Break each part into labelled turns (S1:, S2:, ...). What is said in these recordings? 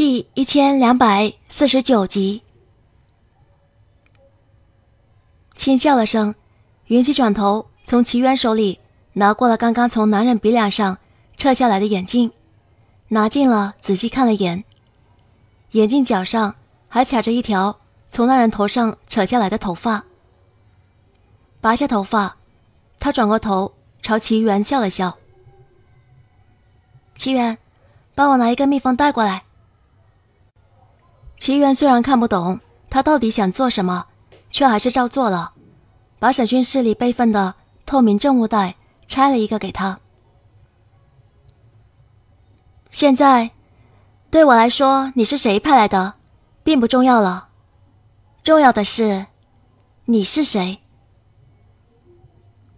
S1: 第一千两百四十九集，轻笑了声，云溪转头从齐渊手里拿过了刚刚从男人鼻梁上撤下来的眼镜，拿近了仔细看了眼，眼镜角上还卡着一条从那人头上扯下来的头发。拔下头发，他转过头朝齐渊笑了笑：“齐渊，帮我拿一个蜜蜂袋过来。”齐源虽然看不懂他到底想做什么，却还是照做了，把审讯室里备份的透明证物袋拆了一个给他。现在，对我来说你是谁派来的，并不重要了，重要的是你是谁。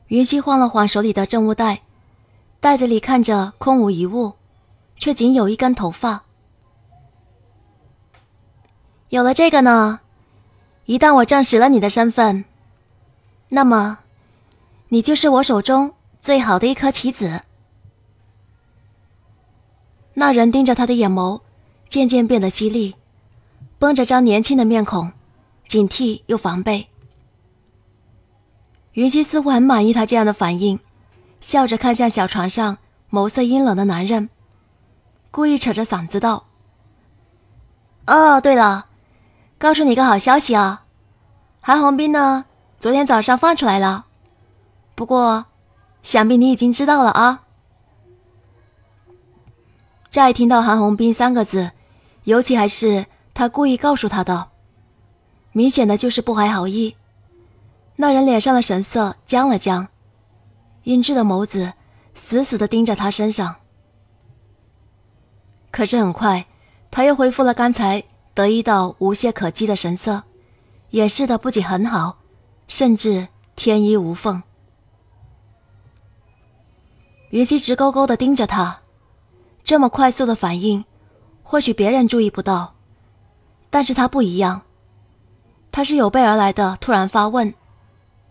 S1: 云溪晃了晃手里的证物袋，袋子里看着空无一物，却仅有一根头发。有了这个呢，一旦我证实了你的身份，那么，你就是我手中最好的一颗棋子。那人盯着他的眼眸，渐渐变得犀利，绷着张年轻的面孔，警惕又防备。云溪似乎很满意他这样的反应，笑着看向小床上眸色阴冷的男人，故意扯着嗓子道：“哦，对了。”告诉你个好消息啊，韩红兵呢，昨天早上放出来了。不过，想必你已经知道了啊。乍一听到“韩红兵”三个字，尤其还是他故意告诉他的，明显的就是不怀好意。那人脸上的神色僵了僵，英智的眸子死死的盯着他身上。可是很快，他又恢复了刚才。得意到无懈可击的神色，掩饰的不仅很好，甚至天衣无缝。云溪直勾勾的盯着他，这么快速的反应，或许别人注意不到，但是他不一样，他是有备而来的，突然发问，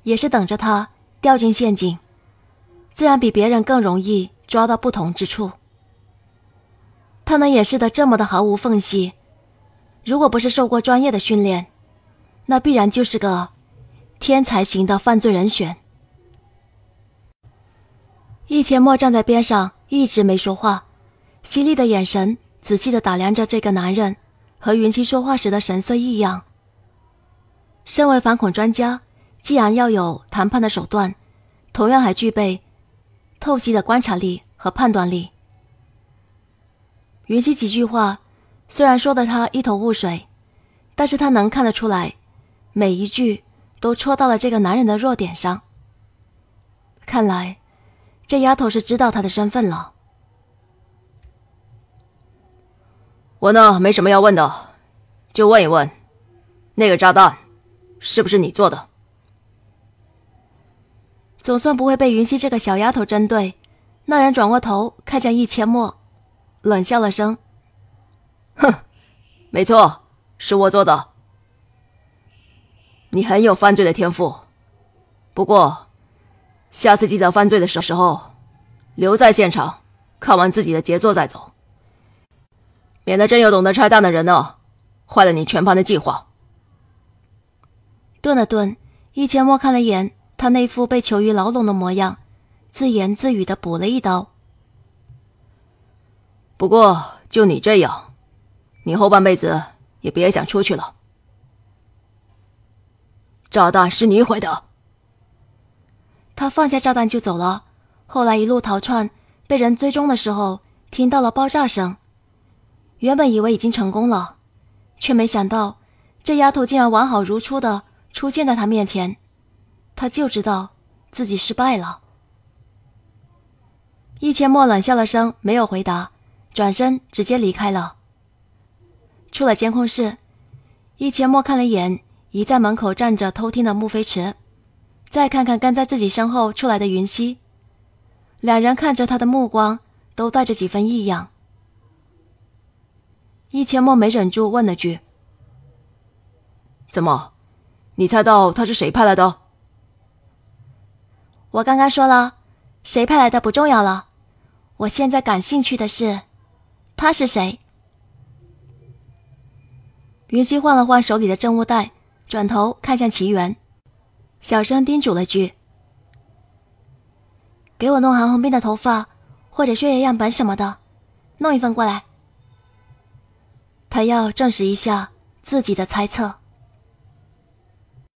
S1: 也是等着他掉进陷阱，自然比别人更容易抓到不同之处。他能掩饰的这么的毫无缝隙。如果不是受过专业的训练，那必然就是个天才型的犯罪人选。易千墨站在边上，一直没说话，犀利的眼神仔细的打量着这个男人和云溪说话时的神色异样。身为反恐专家，既然要有谈判的手段，同样还具备透析的观察力和判断力。云溪几句话。虽然说的他一头雾水，但是他能看得出来，每一句都戳到了这个男人的弱点上。看来，这丫头是知道他的身份了。我呢，没什么要问的，就问一问，那个炸弹，是不是你做的？总算不会被云溪这个小丫头针对。那人转过头看向易千陌，冷笑了声。哼，没错，是我做的。你很有犯罪的天赋，不过，下次记得犯罪的时候，留在现场，看完自己的杰作再走，免得真有懂得拆弹的人呢，坏了你全盘的计划。顿了顿，易千墨看了眼他那副被囚于牢笼的模样，自言自语的补了一刀。不过，就你这样。你后半辈子也别想出去了。炸弹是你毁的。他放下炸弹就走了，后来一路逃窜，被人追踪的时候听到了爆炸声。原本以为已经成功了，却没想到这丫头竟然完好如初的出现在他面前。他就知道自己失败了。易千墨冷笑了声，没有回答，转身直接离开了。出了监控室，易千墨看了眼，倚在门口站着偷听的穆飞驰，再看看跟在自己身后出来的云溪，两人看着他的目光都带着几分异样。易千墨没忍住问了句：“怎么，你猜到他是谁派来的？”我刚刚说了，谁派来的不重要了，我现在感兴趣的是，他是谁。云溪晃了晃手里的证物袋，转头看向齐源，小声叮嘱了句：“给我弄韩红斌的头发或者血液样本什么的，弄一份过来。”他要证实一下自己的猜测。